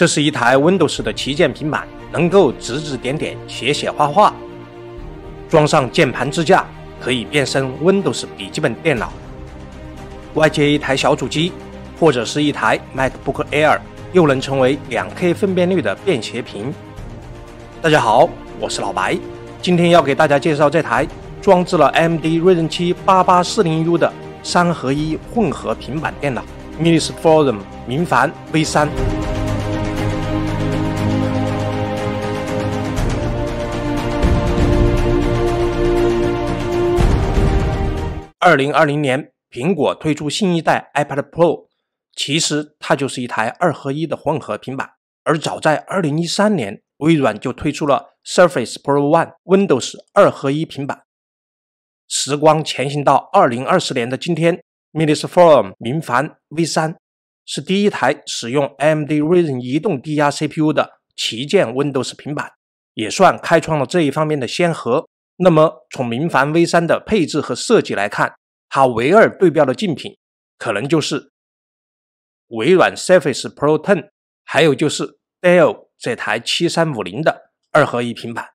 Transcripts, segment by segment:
这是一台 Windows 的旗舰平板，能够指指点点、写写画画。装上键盘支架，可以变身 Windows 笔记本电脑。外接一台小主机，或者是一台 MacBook Air，又能成为 2K 分辨率的便携屏。大家好，我是老白，今天要给大家介绍这台装置了 AMD Ryzen 78840U 的三合一混合平板电脑，Minisforum 明凡 V3。二零二零年，苹果推出新一代 iPad Pro，其实它就是一台二合一的混合平板。而早在二零一三年，微软就推出了 Surface Pro One Windows 二合一平板。时光前行到二零二四年的今天 m i n i s f t o r m 明凡 V 三是第一台使用 AMD Ryzen 移动低压 CPU 的旗舰 Windows 平板，也算开创了这一方面的先河。那么，从明凡 V 三的配置和设计来看，它唯二对标的竞品，可能就是微软 Surface Pro 10，还有就是 Dell 这台7350的二合一平板。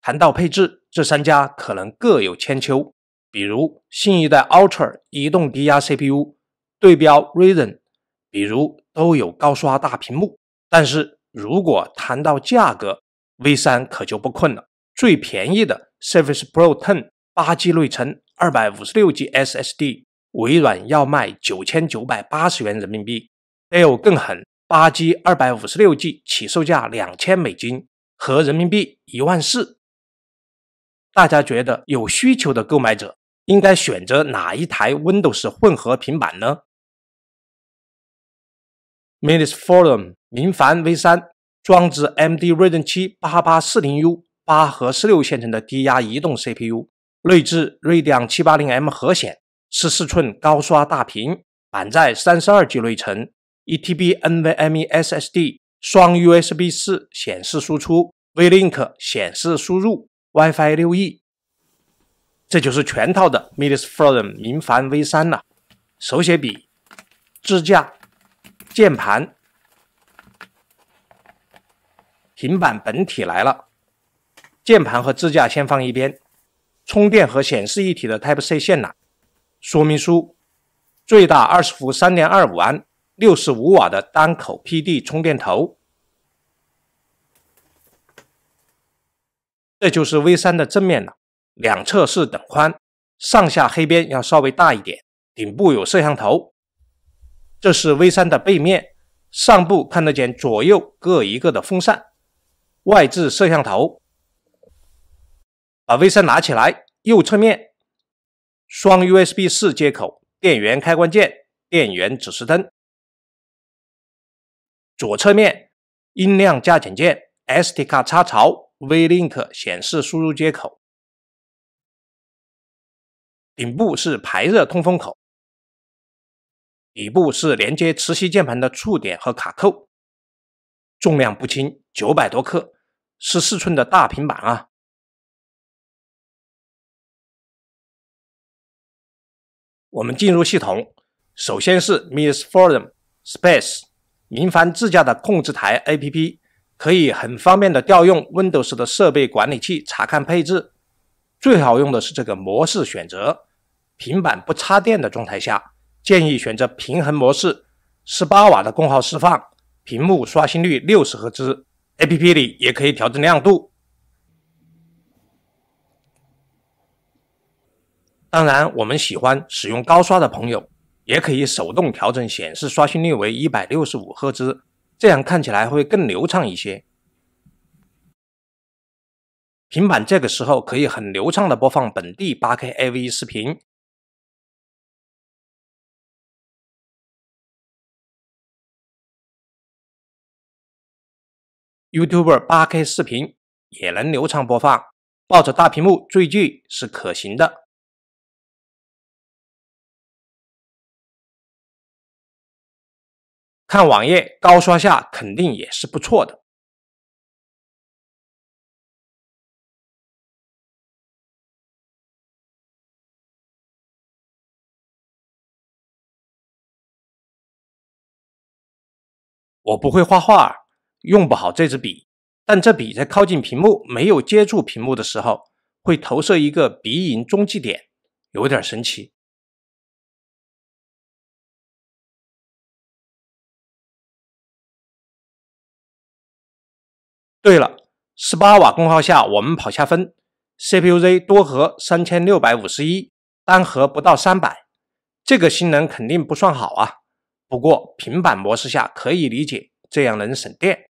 谈到配置，这三家可能各有千秋。比如新一代 Ultra 移动低压 CPU 对标 Ryzen，比如都有高刷大屏幕。但是如果谈到价格，v 三可就不困了。最便宜的 Surface Pro 10，八 G 内存。二百五十六 G SSD，微软要卖九千九百八十元人民币。L 更狠，八 G 二百五十六 G 起售价两千美金合人民币一万四。大家觉得有需求的购买者应该选择哪一台 Windows 混合平板呢？Minisforum 明凡 V 三，装置 m d Ryzen 七八八四零 U 八核十六线程的低压移动 CPU。内置锐亮七八零 M 核显，十四寸高刷大屏，满载三十二 G 内存，e TB NVMe SSD，双 USB 四显示输出，VLink 显示输入，WiFi 六 E。这就是全套的 Midas Forum 明矾 V 三了。手写笔、支架、键盘、平板本体来了。键盘和支架先放一边。充电和显示一体的 Type-C 线缆，说明书，最大二十伏三点二五安六十五瓦的单口 PD 充电头。这就是 V3 的正面了，两侧是等宽，上下黑边要稍微大一点，顶部有摄像头。这是 V3 的背面，上部看得见左右各一个的风扇，外置摄像头。把 V 三拿起来，右侧面双 USB 四接口、电源开关键、电源指示灯；左侧面音量加减键、SD 卡插槽、VLink 显示输入接口；顶部是排热通风口，底部是连接磁吸键盘的触点和卡扣。重量不轻，九百多克，十四寸的大平板啊。我们进入系统，首先是 Misforum Space 名凡自驾的控制台 A P P，可以很方便的调用 Windows 的设备管理器查看配置。最好用的是这个模式选择，平板不插电的状态下，建议选择平衡模式，十八瓦的功耗释放，屏幕刷新率六十赫兹，A P P 里也可以调整亮度。当然，我们喜欢使用高刷的朋友，也可以手动调整显示刷新率为一百六十五赫兹，这样看起来会更流畅一些。平板这个时候可以很流畅的播放本地 8K AV 视频，YouTube 8K 视频也能流畅播放，抱着大屏幕追剧是可行的。看网页高刷下肯定也是不错的。我不会画画，用不好这支笔。但这笔在靠近屏幕、没有接触屏幕的时候，会投射一个鼻影中继点，有点神奇。对了，十八瓦功耗下，我们跑下分，CPU Z 多核三千六百五十一，单核不到三百，这个性能肯定不算好啊。不过平板模式下可以理解，这样能省电。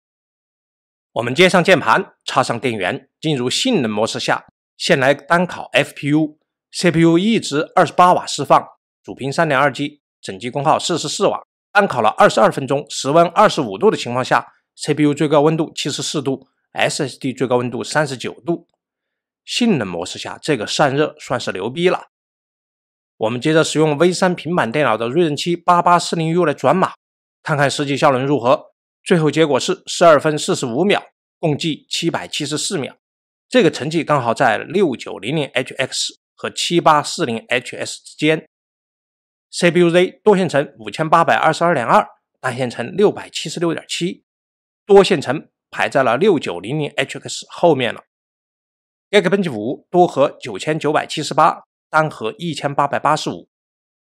我们接上键盘，插上电源，进入性能模式下，先来单考 FPU，CPU 一直二十八瓦释放，主频三点二 G，整机功耗四十四瓦，单考了二十二分钟，室温二十五度的情况下。CPU 最高温度七十四度，SSD 最高温度三十九度。性能模式下，这个散热算是牛逼了。我们接着使用 V 三平板电脑的锐龙七八八四零 U 来转码，看看实际效能如何。最后结果是十二分四十五秒，共计七百七十四秒。这个成绩刚好在六九零零 HX 和七八四零 HS 之间。CPUZ 多线程五千八百二十二点二，单线程六百七十六点七。多线程排在了六九零零 HX 后面了。Geekbench 五多核九千九百七十八，单核一千八百八十五，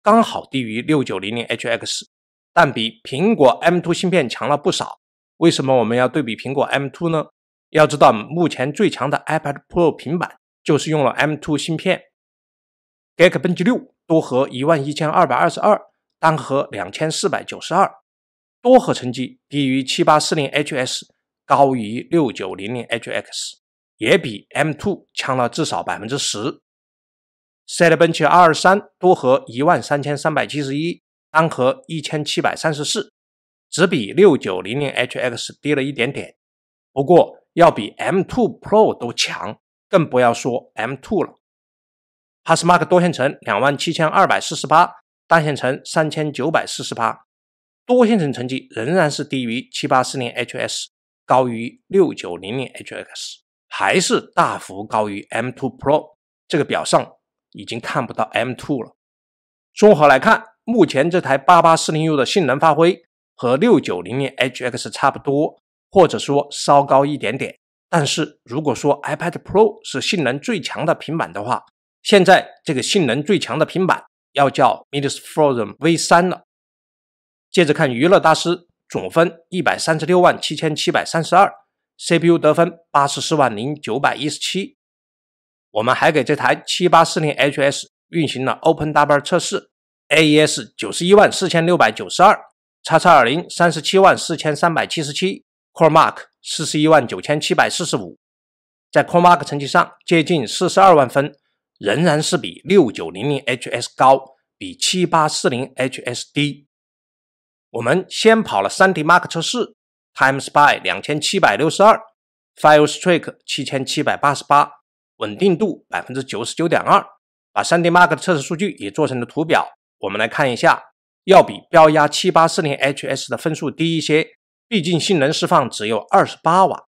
刚好低于六九零零 HX，但比苹果 M2 芯片强了不少。为什么我们要对比苹果 M2 呢？要知道，目前最强的 iPad Pro 平板就是用了 M2 芯片。Geekbench 六多核一万一千二百二十二，单核两千四百九十二。多核成绩低于七八四零 HS，高于六九零零 HX，也比 M2 强了至少百分之十。Cinebench R23 多核一万三千三百七十一，单核一千七百三十四，只比六九零零 HX 低了一点点，不过要比 M2 Pro 都强，更不要说 M2 了。Hastmark 多线程两万七千二百四十八，单线程三千九百四十八。多线程成绩仍然是低于七八四零 HS，高于六九零零 HX，还是大幅高于 M2 Pro。这个表上已经看不到 M2 了。综合来看，目前这台八八四零 U 的性能发挥和六九零零 HX 差不多，或者说稍高一点点。但是如果说 iPad Pro 是性能最强的平板的话，现在这个性能最强的平板要叫 m i d i s f r o z e n V 三了。接着看娱乐大师总分一百三十六万七千七百三十二，CPU 得分八十四万零九百一十七。我们还给这台七八四零 HS 运行了 o p e n w 测试，AES 九十一万四千六百九十二叉叉二零三十七万四千三百七十七，CoreMark 四十一万九千七百四十五，在 CoreMark 成绩上接近四十二万分，仍然是比六九零零 HS 高，比七八四零 HS 低。我们先跑了 3D Mark 测试，Time Spy 两千七百六十二，Fire Strike 七千七百八十八，稳定度百分之九十九点二。把 3D Mark 的测试数据也做成了图表，我们来看一下，要比标压七八四零 HS 的分数低一些，毕竟性能释放只有二十八瓦，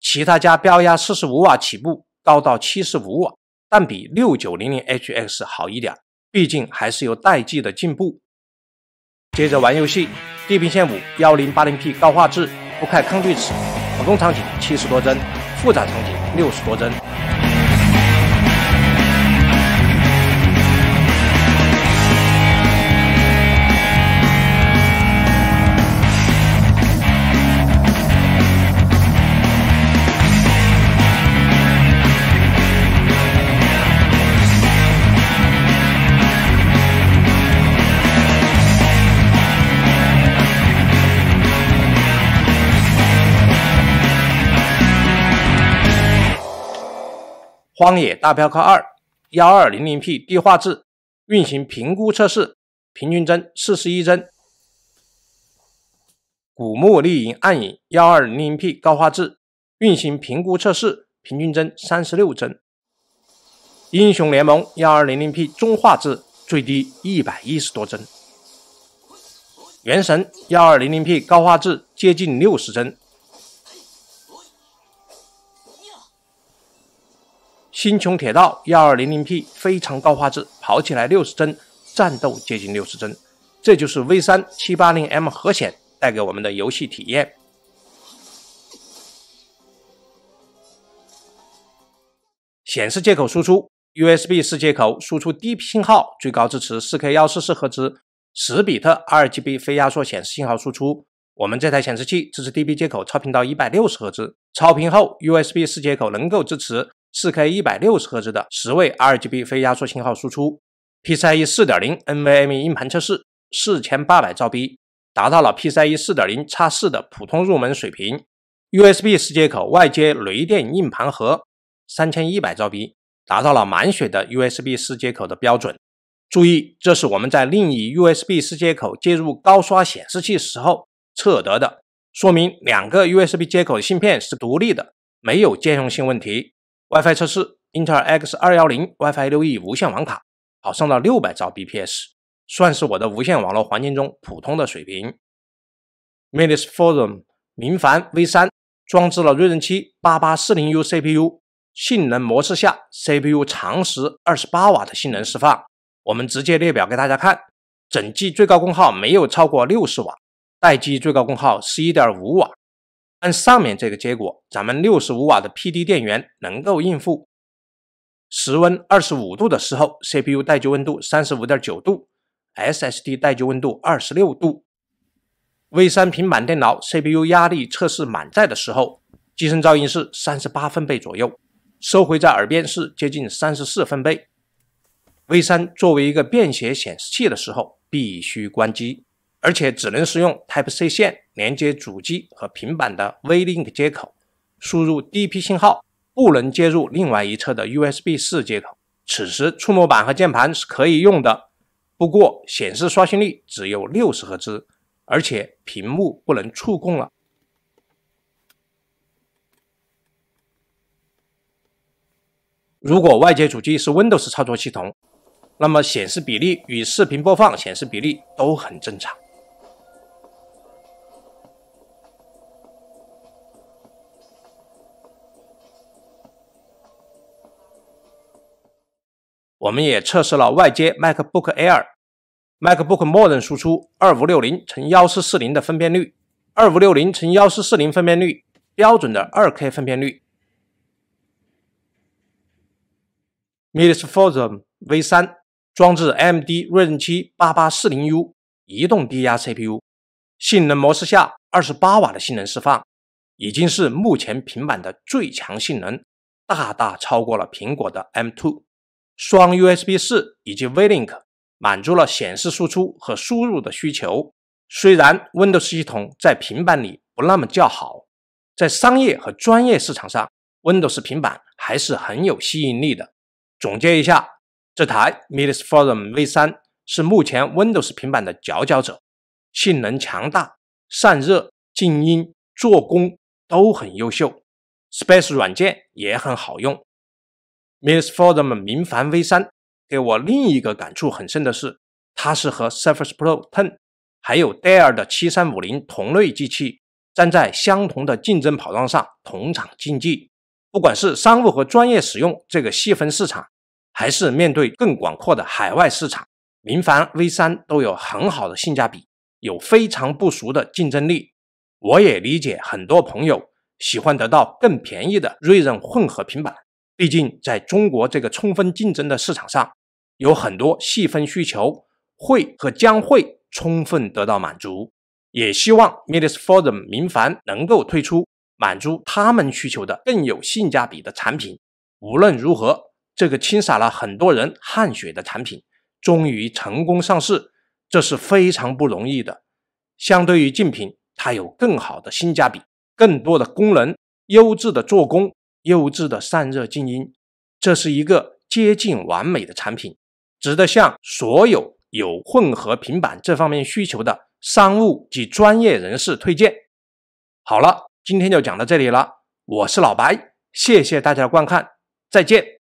其他家标压四十五瓦起步，高到七十五瓦，但比六九零零 HX 好一点，毕竟还是有代际的进步。接着玩游戏，《地平线五》幺零八零 P 高画质，不看抗锯齿，普通场景七十多帧，复杂场景六十多帧。荒野大镖客二，幺二零零 P 低画质运行评估测试，平均帧四十一帧。古墓丽影暗影幺二零零 P 高画质运行评估测试，平均帧三十六帧。英雄联盟幺二零零 P 中画质最低一百一十多帧。原神幺二零零 P 高画质接近六十帧。星穹铁道幺二零零 P 非常高画质，跑起来六十帧，战斗接近六十帧，这就是 V 三七八零 M 核显带给我们的游戏体验。显示接口输出 USB 四接口输出低信号，最高支持四 K 幺四四赫兹十比特 RGB 非压缩显示信号输出。我们这台显示器支持 d b 接口超频到一百六十赫兹，超频后 USB 四接口能够支持。四 K 一百六十赫兹的十位 RGB 非压缩信号输出，PCIe 四点零 NVMe 硬盘测试四千八百兆 B，达到了 PCIe 四点零 X 四的普通入门水平。USB 四接口外接雷电硬盘盒三千一百兆 B，达到了满血的 USB 四接口的标准。注意，这是我们在另一 USB 四接口接入高刷显示器时候测得的，说明两个 USB 接口的芯片是独立的，没有兼容性问题。WiFi 测试，英特尔 X 二幺零 WiFi 六 E 无线网卡，好上到六百兆 bps，算是我的无线网络环境中普通的水平。Minisforum 明凡 V 三，装置了锐龙七八八四零 U CPU，性能模式下 CPU 常时二十八瓦的性能释放。我们直接列表给大家看，整机最高功耗没有超过六十瓦，待机最高功耗十一点五瓦。按上面这个结果，咱们六十五瓦的 PD 电源能够应付。室温二十五度的时候，CPU 待机温度三十五点九度，SSD 待机温度二十六度。V 三平板电脑 CPU 压力测试满载的时候，机身噪音是三十八分贝左右，收回在耳边是接近三十四分贝。V 三作为一个便携显示器的时候，必须关机。而且只能使用 Type C 线连接主机和平板的 VLink 接口，输入 DP 信号，不能接入另外一侧的 USB 4接口。此时触摸板和键盘是可以用的，不过显示刷新率只有六十赫兹，而且屏幕不能触控了。如果外接主机是 Windows 操作系统，那么显示比例与视频播放显示比例都很正常。我们也测试了外接 MacBook Air，MacBook 默认输出二五六零乘幺四四零的分辨率，二五六零乘幺四四零分辨率，标准的二 K 分辨率。m e s e o r f o r m V 三装置，M D 锐 n 七八八四零 U 移动低压 CPU，性能模式下二十八瓦的性能释放，已经是目前平板的最强性能，大大超过了苹果的 M Two。双 USB 四以及 V Link 满足了显示输出和输入的需求。虽然 Windows 系统在平板里不那么较好，在商业和专业市场上，Windows 平板还是很有吸引力的。总结一下，这台 m i d s Forum V3 是目前 Windows 平板的佼佼者，性能强大，散热、静音、做工都很优秀，Space 软件也很好用。m i s f o d a 的明凡 V3 给我另一个感触很深的是，它是和 Surface Pro 10还有戴尔的7350同类机器，站在相同的竞争跑道上同场竞技。不管是商务和专业使用这个细分市场，还是面对更广阔的海外市场，明凡 V3 都有很好的性价比，有非常不俗的竞争力。我也理解很多朋友喜欢得到更便宜的锐刃混合平板。毕竟，在中国这个充分竞争的市场上，有很多细分需求会和将会充分得到满足。也希望 Minisforum 明凡能够推出满足他们需求的更有性价比的产品。无论如何，这个倾洒了很多人汗血的产品终于成功上市，这是非常不容易的。相对于竞品，它有更好的性价比、更多的功能、优质的做工。优质的散热静音，这是一个接近完美的产品，值得向所有有混合平板这方面需求的商务及专业人士推荐。好了，今天就讲到这里了，我是老白，谢谢大家观看，再见。